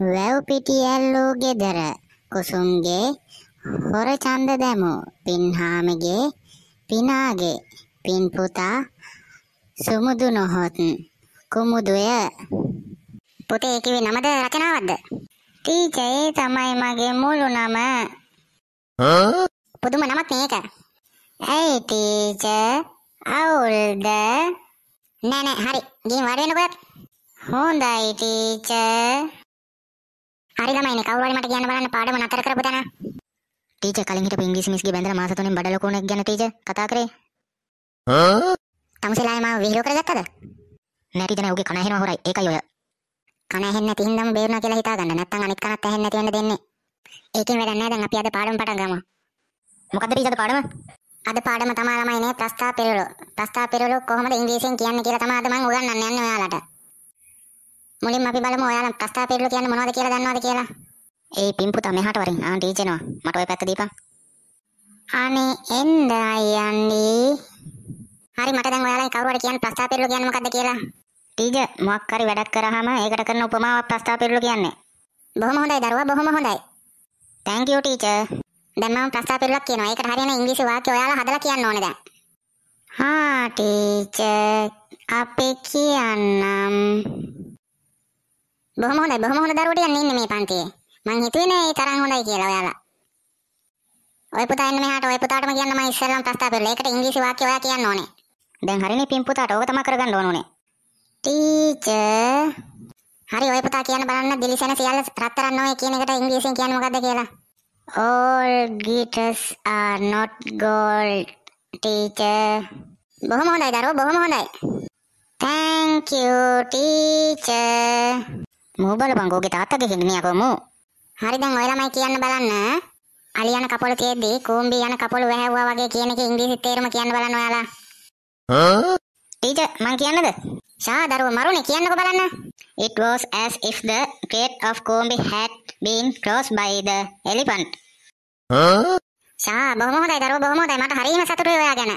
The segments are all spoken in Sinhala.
වැව් පිටියල්ලූගේ දර කුසුම්ගේ හොර ඡන්ද දැමූ පින්හාමිගේ පිනාගේ පින්පුතා සුමුදු නොහොත් කුමුදුය පුතේ කිවි නමද රචනාවක්ද ටීචයේ තමයි මගේ මුළු නම පුදුම නමක් මේක ඇයි ටීච අවුල්ද නෑ නෑ හරි ගිහින් වාඩි වෙනකොත් හොඳයි ටීචර් හරි ළමයිනේ කවුරු හරි මට කියන්න බලන්න පාඩම නතර කරපු තැන. ටීචර් කලින් හිටපු ඉංග්‍රීසි මිස්ගේ බැඳලා මාස තුනෙන් බඩ ලකුණක් ගැන ටීචර් කතා කරේ. ආ? තමුසෙලායි මාව විහිළු කරගත්තද? නැතිද නෑ උගේ කන ඇහෙනවා හොරයි. ඒකයි ඔය කන ඇහෙන්නේ නැති හින්දාම බේරුණා කියලා හිතාගන්න. නැත්නම් අනිත් කනත් ඇහෙන්නේ නැති වෙන්න දෙන්නේ. ඒකෙන් වැඩක් නැහැ. දැන් අපි අද පාඩම පටන් ගමු. මොකද්ද ටීචර් පාඩම? අද පාඩම තමයි ළමයිනේ ප්‍රස්තාව පෙරළු. ප්‍රස්තාව පෙරළු කොහොමද ඉංග්‍රීසියෙන් කියන්නේ කියලා තමයි අද මම උගන්වන්න යන්නේ ඔයාලට. මුලින්ම අපි බලමු ඔයාලා ප්‍රස්තාව පිළිබඳව කියන්නේ මොනවද කියලා දන්නවද කියලා. ඒ පිම්පුතා මෙහාට වරින් ආ ඩීජේ නෝ මට ওই පැත්ත දීපන්. අනේ එන්න අයන්නේ. හරි මට දැන් ඔයාලා කවුරු හරි කියන්න ප්‍රස්තාව පිළිබඳව කියන්නේ මොකද්ද කියලා. ඩීජේ මොකක් හරි වැඩක් කරාම ඒකට කරන උපමාවක් ප්‍රස්තාව පිළිබඳව කියන්නේ. බොහොම හොඳයි දරුවා බොහොම හොඳයි. thank you teacher. දැන් මම ප්‍රස්තාව පිළිබඳව කියනවා. ඒකට හරියන ඉංග්‍රීසි වාක්‍ය ඔයාලා හදලා කියන්න ඕනේ දැන්. හා ටීචර් අපි කියන්නම්. බොහොම හොඳයි බොහොම හොඳ දරුවෝ ටිකක් ඉන්නේ මේ පන්තියේ. මං හිතුවේ නෑ ඒ තරම් හොඳයි කියලා ඔයාලා. ඔය පුතා එන්න මෙහාට ඔය පුතාටම කියන්න මම ඉස්සෙල්ලම ප්‍රස්තාව පෙරලා. ඒකට ඉංග්‍රීසි වාක්‍ය ඔයා කියන්න ඕනේ. දැන් හරිනේ පින් පුතාට ඕක තමයි කරගන්න ඕන උනේ. ටීචර් හරි ඔය පුතා කියන්න බලන්න දිලිසෙන සියල්ල රත්තරන් නොවේ කියන එකට ඉංග්‍රීසියෙන් කියන්නේ මොකද්ද කියලා? All glitters are not gold teacher. බොහොම හොඳයි දරුවෝ බොහොම හොඳයි. Thank you teacher. මූ බලපංකෝ ගේ තාත්තගේ හිඟනියකෝ මූ. හරි දැන් ඔය ළමයි කියන්න බලන්න. අලි යන කපොල තියෙද්දි කෝම්බි යන කපොල වැහැව්වා වගේ කියන එක ඉංග්‍රීසි තේරුම කියන්න බලන්න ඔයාලා. ආ? ටීචර් මං කියන්නද? ෂා දරුව මරුනේ කියන්නකෝ බලන්න. It was as if the crate of Kombi had been crossed by the elephant. ආ? ෂා බොහොම හොඳයි දරුව බොහොම හොඳයි මට හරිම සතුටුයි ඔයා ගැන.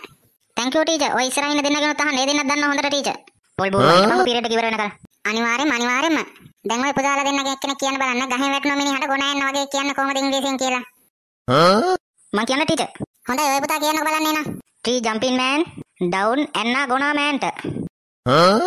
thank you teacher. ඔය ඉස්සරහින් දෙන්නගෙන තහන ඒ දෙන්නත් දන්නවා හොඳට teacher. පොල් බෝල් වගේ මම පීරියඩ් එක ඉවර වෙනකල්. අනිවාර්යෙන්ම අනිවාර්යෙන්ම දැන් ඔය පුදාලා දෙන්න කෙනෙක් කියන්න බලන්න ගහෙන් වැටෙන මිනිහට ගොනා යනවා වගේ කියන්න කොහොමද ඉංග්‍රීසියෙන් කියලා. හා මං කියන්න ටීචර්. හොඳයි ඔය පුතා කියන්නකෝ බලන්න එන. ටී ජම්පින් මෑන් ඩවුන් ඇන්නා ගොනා මෑන්ට. හා